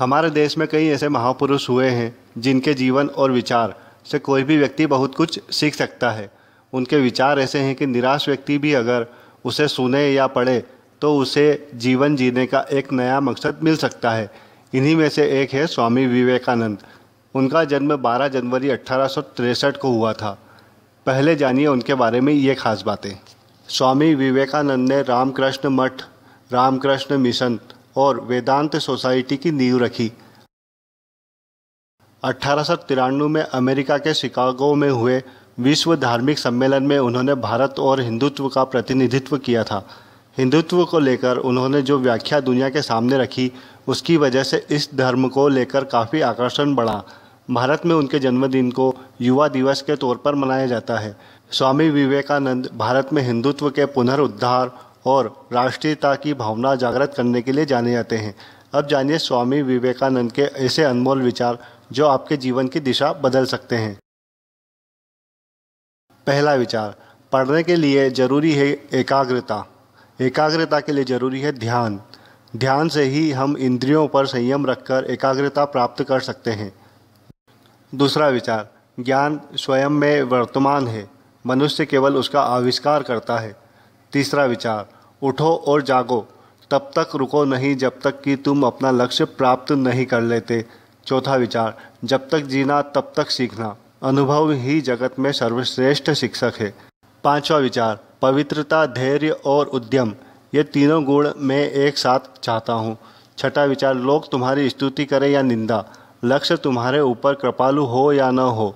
हमारे देश में कई ऐसे महापुरुष हुए हैं जिनके जीवन और विचार से कोई भी व्यक्ति बहुत कुछ सीख सकता है उनके विचार ऐसे हैं कि निराश व्यक्ति भी अगर उसे सुने या पढ़े तो उसे जीवन जीने का एक नया मकसद मिल सकता है इन्हीं में से एक है स्वामी विवेकानंद उनका जन्म 12 जनवरी अट्ठारह को हुआ था पहले जानिए उनके बारे में ये खास बातें स्वामी विवेकानंद ने रामकृष्ण मठ रामकृष्ण मिशन और वेदांत सोसाइटी की नींव रखी अठारह में अमेरिका के शिकागो में हुए विश्व धार्मिक सम्मेलन में उन्होंने भारत और हिंदुत्व का प्रतिनिधित्व किया था हिंदुत्व को लेकर उन्होंने जो व्याख्या दुनिया के सामने रखी उसकी वजह से इस धर्म को लेकर काफ़ी आकर्षण बढ़ा भारत में उनके जन्मदिन को युवा दिवस के तौर पर मनाया जाता है स्वामी विवेकानंद भारत में हिंदुत्व के पुनरुद्धार और राष्ट्रीयता की भावना जागृत करने के लिए जाने जाते हैं अब जानिए स्वामी विवेकानंद के ऐसे अनमोल विचार जो आपके जीवन की दिशा बदल सकते हैं पहला विचार पढ़ने के लिए जरूरी है एकाग्रता एकाग्रता के लिए जरूरी है ध्यान ध्यान से ही हम इंद्रियों पर संयम रखकर एकाग्रता प्राप्त कर सकते हैं दूसरा विचार ज्ञान स्वयं में वर्तमान है मनुष्य केवल उसका आविष्कार करता है तीसरा विचार उठो और जागो तब तक रुको नहीं जब तक कि तुम अपना लक्ष्य प्राप्त नहीं कर लेते चौथा विचार जब तक जीना तब तक सीखना अनुभव ही जगत में सर्वश्रेष्ठ शिक्षक है पांचवा विचार पवित्रता धैर्य और उद्यम ये तीनों गुण मैं एक साथ चाहता हूँ छठा विचार लोग तुम्हारी स्तुति करें या निंदा लक्ष्य तुम्हारे ऊपर कृपालु हो या न हो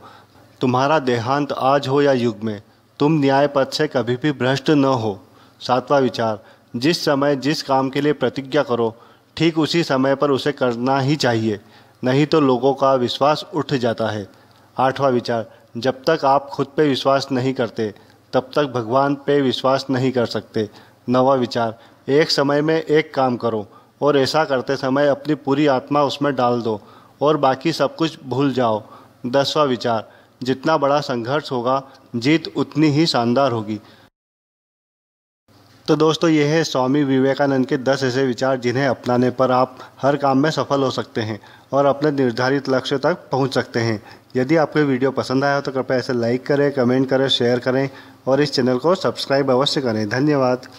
तुम्हारा देहांत आज हो या युग में तुम न्याय पद से कभी भी भ्रष्ट न हो सातवां विचार जिस समय जिस काम के लिए प्रतिज्ञा करो ठीक उसी समय पर उसे करना ही चाहिए नहीं तो लोगों का विश्वास उठ जाता है आठवां विचार जब तक आप खुद पे विश्वास नहीं करते तब तक भगवान पे विश्वास नहीं कर सकते नवा विचार एक समय में एक काम करो और ऐसा करते समय अपनी पूरी आत्मा उसमें डाल दो और बाकी सब कुछ भूल जाओ दसवा विचार जितना बड़ा संघर्ष होगा जीत उतनी ही शानदार होगी तो दोस्तों ये है स्वामी विवेकानंद के दस ऐसे विचार जिन्हें अपनाने पर आप हर काम में सफल हो सकते हैं और अपने निर्धारित लक्ष्य तक पहुंच सकते हैं यदि आपको वीडियो पसंद आया तो कृपया ऐसे लाइक करें कमेंट करें शेयर करें और इस चैनल को सब्सक्राइब अवश्य करें धन्यवाद